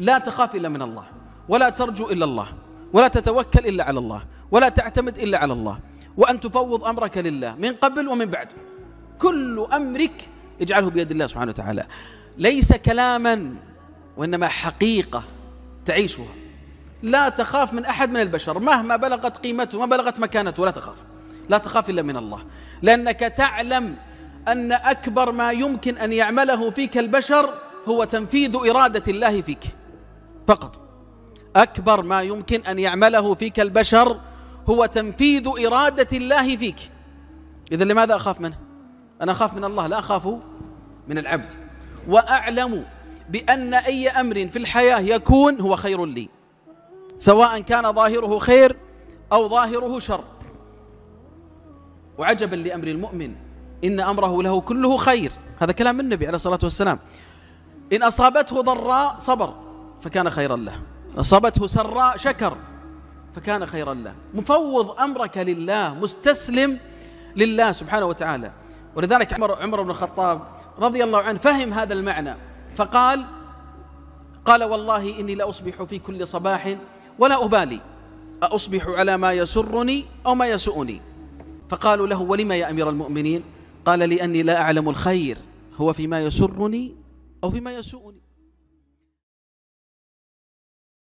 لا تخاف إلا من الله ولا ترجو إلا الله ولا تتوكل إلا على الله ولا تعتمد إلا على الله وأن تفوض أمرك لله من قبل ومن بعد كل أمرك اجعله بيد الله سبحانه وتعالى ليس كلاما وإنما حقيقة تعيشها لا تخاف من أحد من البشر مهما بلغت قيمته ما بلغت مكانته لا تخاف لا تخاف إلا من الله لأنك تعلم أن أكبر ما يمكن أن يعمله فيك البشر هو تنفيذ إرادة الله فيك فقط أكبر ما يمكن أن يعمله فيك البشر هو تنفيذ إرادة الله فيك إذا لماذا أخاف منه أنا أخاف من الله لا أخاف من العبد وأعلم بأن أي أمر في الحياة يكون هو خير لي سواء كان ظاهره خير أو ظاهره شر وعجبا لأمر المؤمن إن أمره له كله خير هذا كلام النبي عليه الصلاة والسلام إن أصابته ضراء صبر فكان خيرا له أصابته سراء شكر فكان خيرا له مفوض أمرك لله مستسلم لله سبحانه وتعالى ولذلك عمر عمر بن الخطاب رضي الله عنه فهم هذا المعنى فقال قال والله إني لا أصبح في كل صباح ولا أبالي أصبح على ما يسرني أو ما يسؤني فقالوا له ولما يا أمير المؤمنين قال لأني لا أعلم الخير هو فيما يسرني أو فيما يسؤني